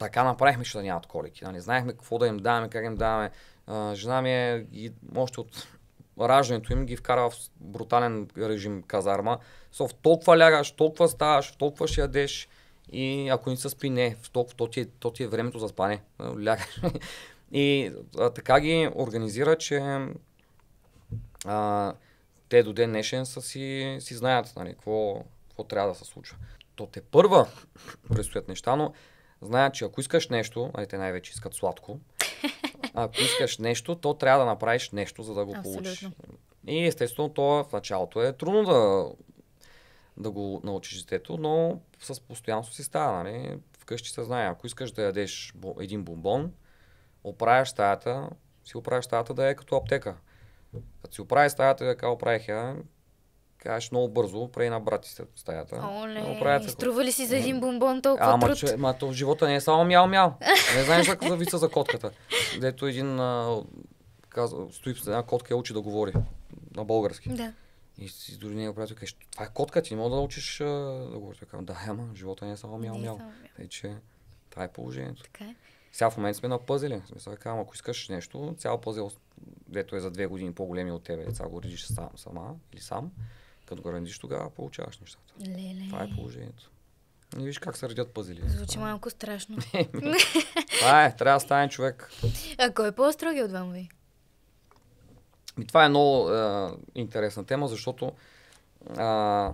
така направихме, че да нямат колики. Не нали, Знаехме какво да им даваме, как им даваме. жена ми е и още от раждането им ги вкарва в брутален режим казарма. Со в толкова лягаш, толкова ставаш, в толкова ще ядеш и ако не се спи, не, в толкова, то ти, е, то ти е времето за спане. <laughs> Лягаш. И а, така ги организира, че а, те до ден днешен са си, си знаят нали, какво, какво трябва да се случва. То те първа <laughs> предстоят неща, но знаят, че ако искаш нещо, а нали, те най-вече искат сладко, ако искаш нещо, то трябва да направиш нещо, за да го Абсолютно. получиш. И естествено, то в началото е трудно да, да го научиш детето, но с постоянство си става, нали? Вкъщи се знае, ако искаш да ядеш един бомбон, оправяш стаята, си оправяш стаята да е като аптека. Като си оправиш стаята, така оправих я, кажеш много бързо, прави на си в стаята. Оле, струва ли си за един бомбон толкова Ама, труд? Че, то в живота не е само мял-мял. Не знаеш как завица за котката. Дето един а, каза, стои с една котка и учи да говори на български. Да. И си дори не го прави, кажеш, това е котка, ти не мога да научиш а, да говори. Така, да, ама живота не е само мял-мял. Е че това е положението. Така е. Сега в момента сме на пъзели. Смисъл, казвам, ако искаш нещо, цял пъзел, дето е за две години по-големи от тебе, деца го режиш сам, сама или сам, като го тогава получаваш нещата. Леле. Това е положението. Не виж как се родят пазили. Звучи това. малко страшно. <laughs> това е, трябва да стане човек. А кой е по-строги от вами? ви? И това е много е, интересна тема, защото е,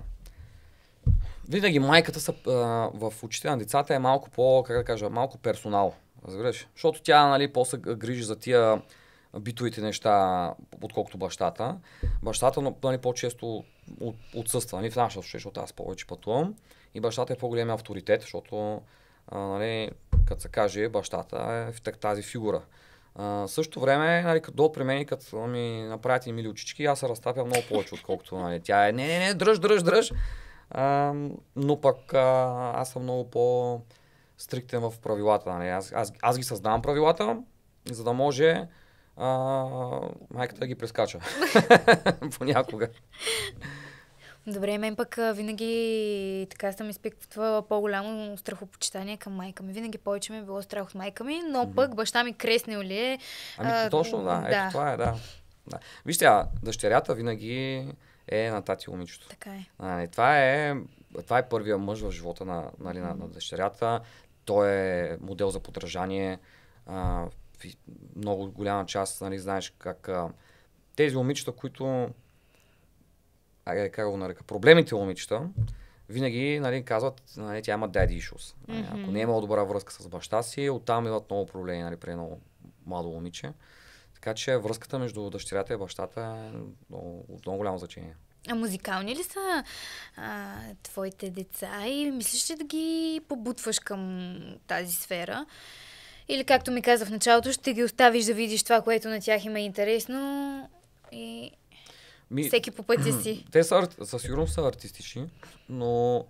винаги майката са, е, в очите на децата е малко по, как да кажа, малко персонал. Разбираш? Защото тя, нали, после грижи за тия битовите неща, отколкото бащата. Бащата, нали, по-често от, отсъства нали, в нашата случай, е, защото аз повече пътувам. И бащата е по-големия авторитет, защото, нали, като се каже, бащата е тази фигура. Uh, също време, нали, като дойдат при мен и като ми направят и мили очички, аз се разтапя много повече, отколкото нали, тя е. Не, не, не, дръж, дръж, дръж. Uh, но пък uh, аз съм много по стриктен в правилата. Нали. Аз, аз, аз ги създавам правилата, за да може а, майката ги прескача. <laughs> Понякога. Добре, мен пък винаги така съм изпитвала по-голямо страхопочитание към майка ми. Винаги повече ми е било страх от майка ми, но mm-hmm. пък баща ми креснил ли е. Ами а, точно, да. да. Ето това е, да. да. Вижте, а, дъщерята винаги е на тати момичето. Така е. А, това е. Това е първия мъж в живота на, нали, на, на дъщерята. Той е модел за подражание. А, много голяма част, нали, знаеш как а, тези момичета, които айде как го нарека, проблемите момичета, винаги нали, казват, нали, тя има daddy issues. Нали, mm-hmm. Ако не е имала добра връзка с баща си, оттам имат много проблеми нали, при едно младо момиче. Така че връзката между дъщерята и бащата е много, от много голямо значение. А музикални ли са а, твоите деца и мислиш ли да ги побутваш към тази сфера? Или както ми каза в началото, ще ги оставиш да видиш това, което на тях им е интересно и ми, всеки по пътя си. <clears throat> Те са, със сигурност са артистични, но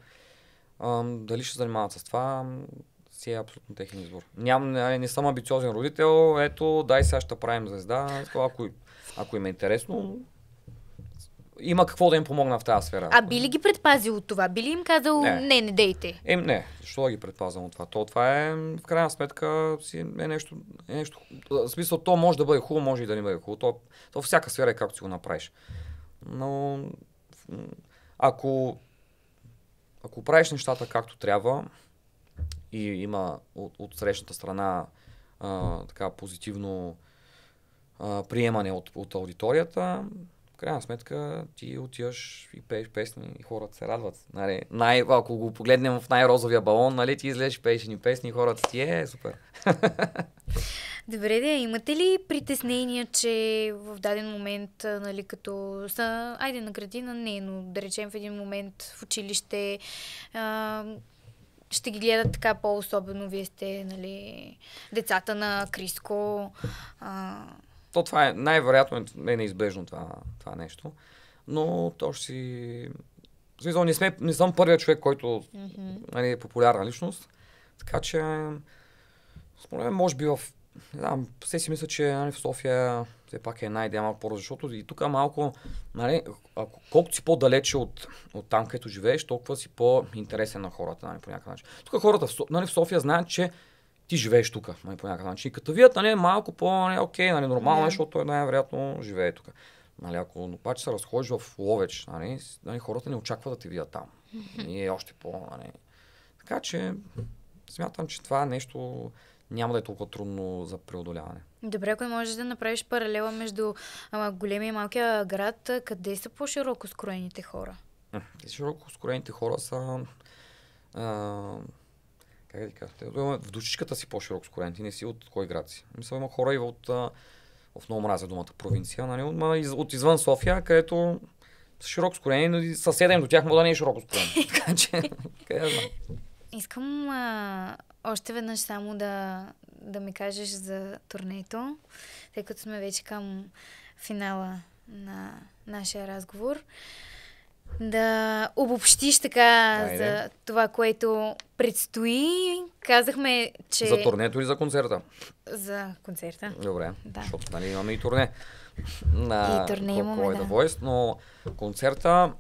ам, дали ще занимават с това, си е абсолютно техен избор. Ням, не, не съм амбициозен родител, ето, дай сега ще правим звезда, ако, ако им е интересно, има какво да им помогна в тази сфера. А би ли ги предпазил от това? Би ли им казал не, не, не дейте? Ем, не. Защо да ги предпазвам от това? То, това е, в крайна сметка, си е нещо, е нещо... В смисъл, то може да бъде хубаво, може и да не бъде хубаво. То, то всяка сфера е както си го направиш. Но ако, ако правиш нещата както трябва и има от, от срещната страна а, така позитивно а, приемане от, от аудиторията, в крайна сметка ти отиваш и пееш песни и хората се радват. Нали, най, ако го погледнем в най-розовия балон, нали, ти излезеш пееш ни песни и хората ти е супер. <laughs> Добре, да, имате ли притеснения, че в даден момент, нали, като са, айде на градина, не, но да речем в един момент в училище, а, ще ги гледат така по-особено. Вие сте, нали, децата на Криско. А, то това е, най-вероятно е неизбежно това, това нещо. Но то ще си... В смисъл, не, сме, не съм първият човек, който mm-hmm. нали, е популярна личност. Така че, според мен, може би в... Не знам, все си мисля, че нали, в София все пак е най-идея малко по защото и тук малко, нали, ако, колкото си по-далече от, от там, където живееш, толкова си по-интересен на хората, нали, по някакъв начин. Тук хората в, нали, в София знаят, че ти живееш тук, нали, по някакъв начин. И като вият, нали, малко по, нали, окей, нали, нормално yeah. Нали, защото той най-вероятно живее тук. Нали, ако обаче се разходиш в Ловеч, нали, нали, хората не очакват да те видят там. И е още по... Нали. Така че смятам, че това нещо няма да е толкова трудно за преодоляване. Добре, ако можеш да направиш паралела между ама, големия и малкия град, къде са по-широко скроените хора? Широко скроените хора са... А, как да ти кажа, в душичката си по-широк скорен, ти не си от кой град си. Мисля, има хора и от, в много мразя думата провинция, нали, от, от извън София, където с широко скорение, но съседен до тях му да не е широко скорение. <laughs> така че, къде знам. Искам а, още веднъж само да, да ми кажеш за турнето, тъй като сме вече към финала на нашия разговор да обобщиш така Айде. за това, което предстои. Казахме, че... За турнето или за концерта? За концерта. Добре, да. защото нали, имаме и турне. На... И турне имаме, да. Voice, но концерта...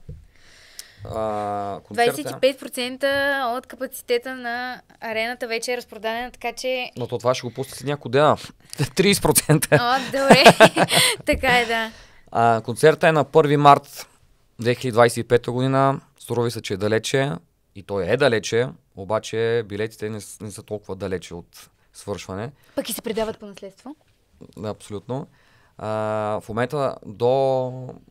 А, концерта... 25% от капацитета на арената вече е разпродадена, така че... Но то това ще го пустите някой ден. 30%. О, добре. <laughs> така е, да. А, концерта е на 1 март 2025 година сурови са, че е далече и той е далече, обаче билетите не, не са толкова далече от свършване. Пък и се предават по наследство? Да, абсолютно. А, в момента до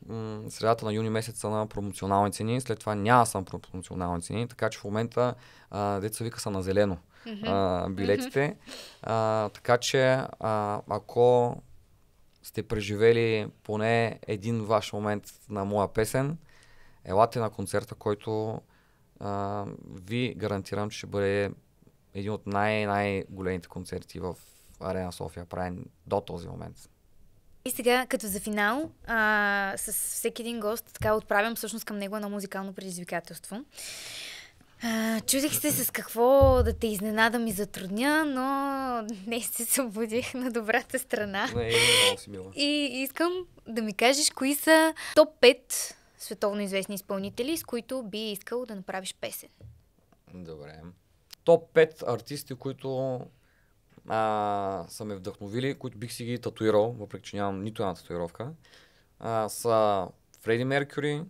м- средата на юни месеца на промоционални цени, след това няма съм промоционални цени, така че в момента деца вика са на зелено а, билетите. А, така че а, ако сте преживели поне един ваш момент на моя песен, елате на концерта, който а, ви гарантирам, че ще бъде един от най-най-големите концерти в Арена София, правен до този момент. И сега, като за финал, а, с всеки един гост, така отправям всъщност към него едно музикално предизвикателство чудих се с какво да те изненадам и затрудня, но не се събудих на добрата страна. Не, много си И искам да ми кажеш кои са топ 5 световно известни изпълнители, с които би искал да направиш песен. Добре. Топ 5 артисти, които а, са ме вдъхновили, които бих си ги татуирал, въпреки че нямам нито една татуировка, а, са Фреди Меркюри,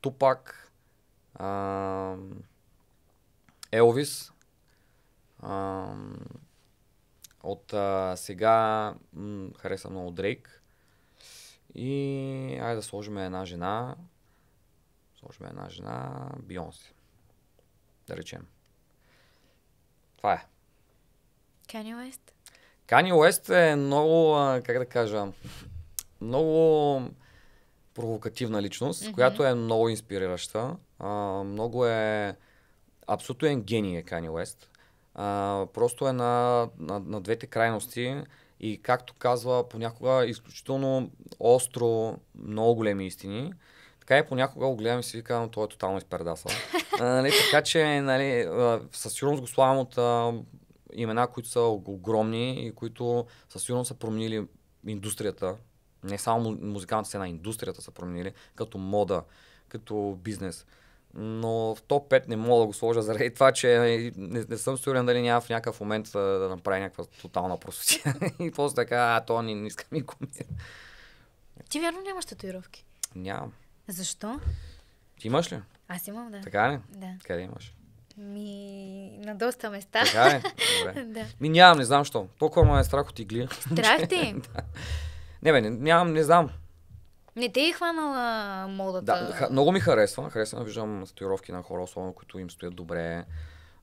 Тупак, а, Елвис. А, от а, сега м- хареса много Дрейк. И айде да сложим една жена. Сложим една жена. Бионси. Да речем. Това е. Кани Уест? Кани Уест е много, как да кажа, <laughs> много провокативна личност, mm-hmm. която е много инспирираща. А, много е е гений е Кани Уест. А, просто е на, на, на двете крайности и както казва понякога изключително остро, много големи истини. Така и понякога го гледам и си викам, той е тотално изпердасал. нали, така че нали, със сигурност го славам от а, имена, които са огромни и които със сигурност са променили индустрията. Не само музикалната сцена, индустрията са променили, като мода, като бизнес но в топ 5 не мога да го сложа заради това, че не, не съм сигурен дали няма в някакъв момент да, да направи някаква тотална простотия. <laughs> и после така, а, то не, не искам и Ти вярно нямаш татуировки? Нямам. Защо? Ти имаш ли? Аз имам, да. Така ли? Да. Къде имаш? Ми, на доста места. Така е? <laughs> Добре. да. Ми нямам, не знам що. Толкова ме е страх от игли. Страх <laughs> ти? да. Не бе, не, нямам, не знам. Не те е хванала модата. Да, ха, много ми харесва. Харесвам, виждам статуировки на хора, особено които им стоят добре.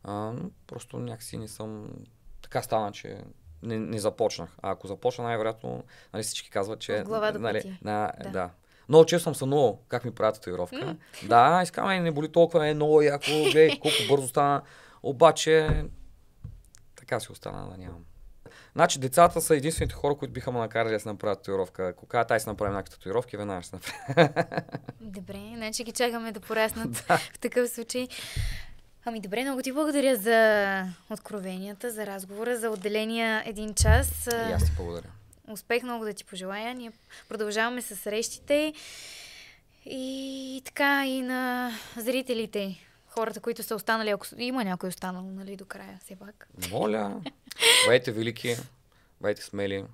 А, просто някакси не съм... Така стана, че не, не започнах. А ако започна, най-вероятно нали, всички казват, че... От глава до нали, на, да. да. Много често съм сънувал как ми правят татуировка. Mm. Да, искаме, не боли толкова, е много яко, гледай колко бързо стана. Обаче, така си остана да нямам. Значи децата са единствените хора, които биха ме накарали да си направят татуировка. Кога тази си направим някакви татуировки, веднага ще направим. <laughs> Добре, значи ги чакаме да пораснат <laughs> да. в такъв случай. Ами добре, много ти благодаря за откровенията, за разговора, за отделения един час. И аз ти благодаря. Успех много да ти пожелая. Ние продължаваме с срещите и така и на зрителите хората, които са останали, ако има някой останал, нали, до края, все пак. Моля, <laughs> бъдете велики, бъдете смели.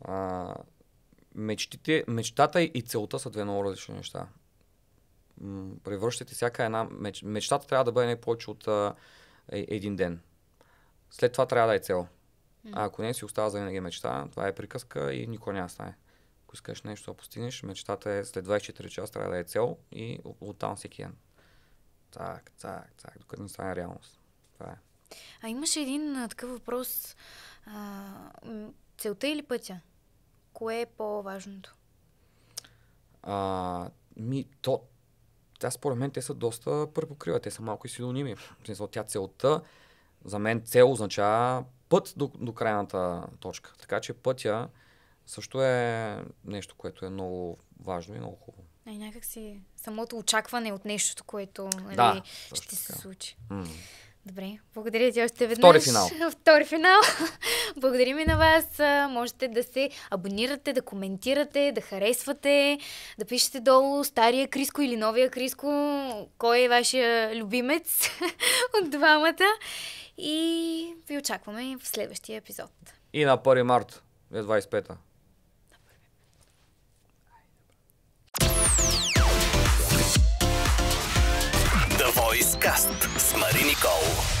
А, мечтите, мечтата и целта са две много различни неща. М- превръщате всяка една меч... Мечтата трябва да бъде не повече от а, е, един ден. След това трябва да е цел. А ако не си остава за винаги мечта, това е приказка и никой няма стане. Ако искаш нещо да постигнеш, мечтата е след 24 часа трябва да е цел и оттам всеки ден цак, цак, цак, докато не стане реалност. Това е. А имаше един а, такъв въпрос. А, целта или пътя? Кое е по-важното? А, ми, то, тя според мен те са доста препокрива, те са малко и синоними. В смисъл, тя целта, за мен цел означава път до, до крайната точка. Така че пътя също е нещо, което е много важно и много хубаво. Ай някак си самото очакване от нещото, което нали, да, ще се случи. Mm. Добре, благодаря ти още веднъж. Втори финал. <laughs> Втори финал. <laughs> Благодарим и на вас. Можете да се абонирате, да коментирате, да харесвате, да пишете долу стария Криско или новия Криско, кой е вашия любимец <laughs> от двамата. И ви очакваме в следващия епизод. И на 1 март 25 та Podcast с Мариничкова.